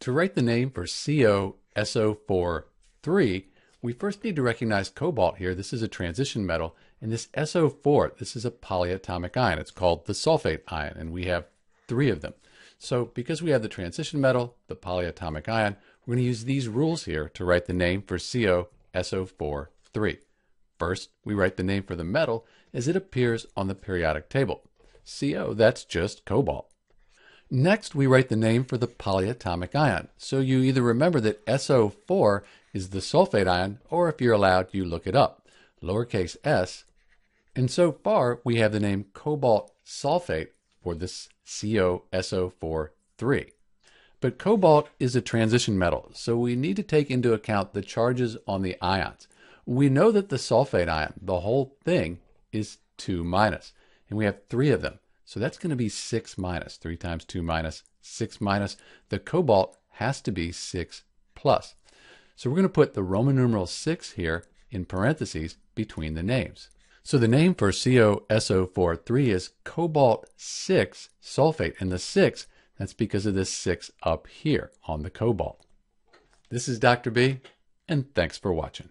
To write the name for COSO43, we first need to recognize cobalt here. This is a transition metal. And this SO4, this is a polyatomic ion. It's called the sulfate ion, and we have three of them. So because we have the transition metal, the polyatomic ion, we're going to use these rules here to write the name for COSO43. First, we write the name for the metal as it appears on the periodic table. CO, that's just cobalt. Next, we write the name for the polyatomic ion. So you either remember that SO4 is the sulfate ion, or if you're allowed, you look it up, lowercase s. And so far, we have the name cobalt sulfate for this COSO43. But cobalt is a transition metal, so we need to take into account the charges on the ions. We know that the sulfate ion, the whole thing, is 2 minus, and we have three of them. So that's going to be 6 minus, 3 times 2 minus 6 minus. The cobalt has to be 6 plus. So we're going to put the Roman numeral 6 here in parentheses between the names. So the name for COSO43 is cobalt 6 sulfate, and the 6, that's because of this 6 up here on the cobalt. This is Dr. B, and thanks for watching.